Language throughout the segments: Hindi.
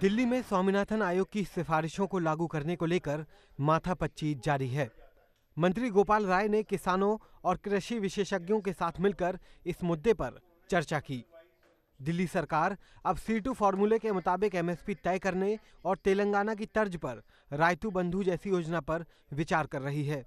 दिल्ली में स्वामीनाथन आयोग की सिफारिशों को लागू करने को लेकर माथापच्ची जारी है मंत्री गोपाल राय ने किसानों और कृषि विशेषज्ञों के साथ मिलकर इस मुद्दे पर चर्चा की दिल्ली सरकार अब सी टू फार्मूले के मुताबिक एमएसपी तय करने और तेलंगाना की तर्ज पर रायतू बंधु जैसी योजना पर विचार कर रही है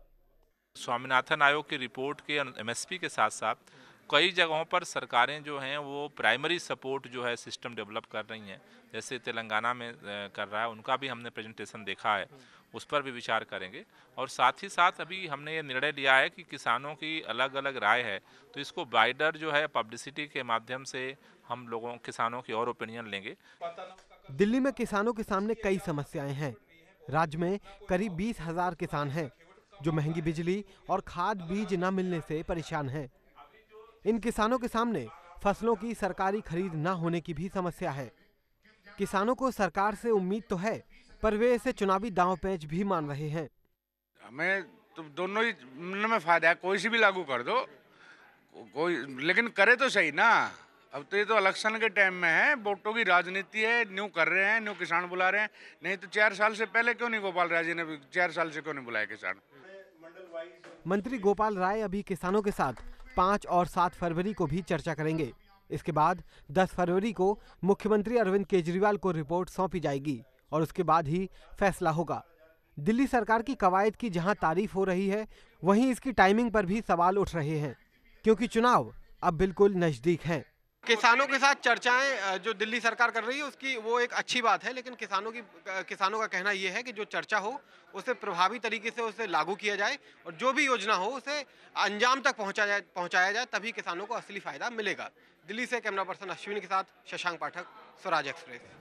स्वामीनाथन आयोग की रिपोर्ट के एमएसपी के साथ साथ कई जगहों पर सरकारें जो हैं वो प्राइमरी सपोर्ट जो है सिस्टम डेवलप कर रही हैं जैसे तेलंगाना में कर रहा है उनका भी हमने प्रेजेंटेशन देखा है उस पर भी विचार करेंगे और साथ ही साथ अभी हमने ये निर्णय लिया है कि किसानों की अलग अलग राय है तो इसको बाइडर जो है पब्लिसिटी के माध्यम से हम लोगों किसानों की और ओपिनियन लेंगे दिल्ली में किसानों के सामने कई समस्याएं हैं राज्य में करीब बीस हजार किसान हैं जो महंगी बिजली और खाद बीज न मिलने से परेशान हैं इन किसानों के सामने फसलों की सरकारी खरीद न होने की भी समस्या है किसानों को सरकार से उम्मीद तो है पर वे इसे चुनावी दाव पेच भी मान रहे हैं हमें तो दोनों ही में फायदा है कोई सी भी लागू कर दो कोई लेकिन करे तो सही ना अब तो ये तो इलेक्शन के टाइम में है वोटों की राजनीति है न्यू कर रहे हैं न्यू किसान बुला रहे हैं नहीं तो चार साल से पहले क्यों नहीं गोपाल राय जी ने चार साल से क्यों नहीं बुलाया किसान मंत्री गोपाल राय अभी किसानों के साथ पाँच और सात फरवरी को भी चर्चा करेंगे इसके बाद 10 फरवरी को मुख्यमंत्री अरविंद केजरीवाल को रिपोर्ट सौंपी जाएगी और उसके बाद ही फैसला होगा दिल्ली सरकार की कवायद की जहां तारीफ हो रही है वहीं इसकी टाइमिंग पर भी सवाल उठ रहे हैं क्योंकि चुनाव अब बिल्कुल नज़दीक हैं किसानों के साथ चर्चाएं जो दिल्ली सरकार कर रही है उसकी वो एक अच्छी बात है लेकिन किसानों की किसानों का कहना ये है कि जो चर्चा हो उसे प्रभावी तरीके से उसे लागू किया जाए और जो भी योजना हो उसे अंजाम तक पहुंचा जाए पहुंचाया जाए तभी किसानों को असली फ़ायदा मिलेगा दिल्ली से कैमरा पर्सन अश्विनी के साथ शशांक पाठक स्वराज एक्सप्रेस